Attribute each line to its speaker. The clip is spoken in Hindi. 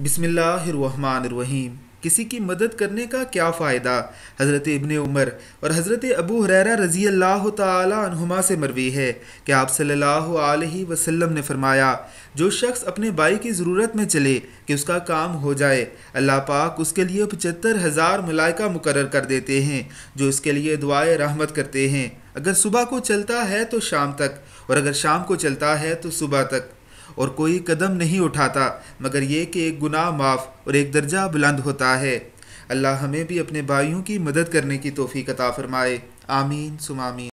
Speaker 1: बिसमीम किसी की मदद करने का क्या फ़ायदा हज़रत इबन उमर और हज़रत अबू हुररा रज़ी अल्लाह तुमा से मरवी है कि आप सल्लल्लाहु अलैहि वसल्लम ने फरमाया जो शख्स अपने भाई की ज़रूरत में चले कि उसका काम हो जाए अल्लाह पाक उसके लिए पचहत्तर हज़ार मलाइका मुकर कर देते हैं जो इसके लिए दुआए रहमत करते हैं अगर सुबह को चलता है तो शाम तक और अगर शाम को चलता है तो सुबह तक और कोई कदम नहीं उठाता मगर ये कि एक गुनाह माफ़ और एक दर्जा बुलंद होता है अल्लाह हमें भी अपने भाइयों की मदद करने की तोफ़ी कता फ़रमाए आमीन सुमामीन